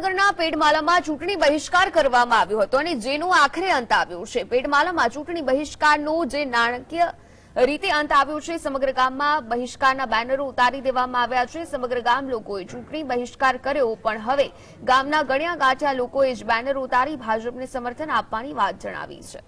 નગરના પેટમાલામાં ચૂંટણી બહિષ્કાર કરવામાં આવ્યો હતો અને જેનું આખરે અંત આવ્યો છે પેટમાલામાં ચૂંટણી બહિષ્કારનો જે નાણાકીય રીતે અંત આવ્યો છે સમગ્ર ગામમાં બહિષ્કારના બેનરો ઉતારી દેવામાં આવ્યા છે સમગ્ર ગામ લોકોએ ચૂંટણી બહિષ્કાર કર્યો પણ હવે ગામના ગણ્યા ગાંઠ્યા લોકોએ જ બેનરો ઉતારી ભાજપને સમર્થન આપવાની વાત જણાવી છે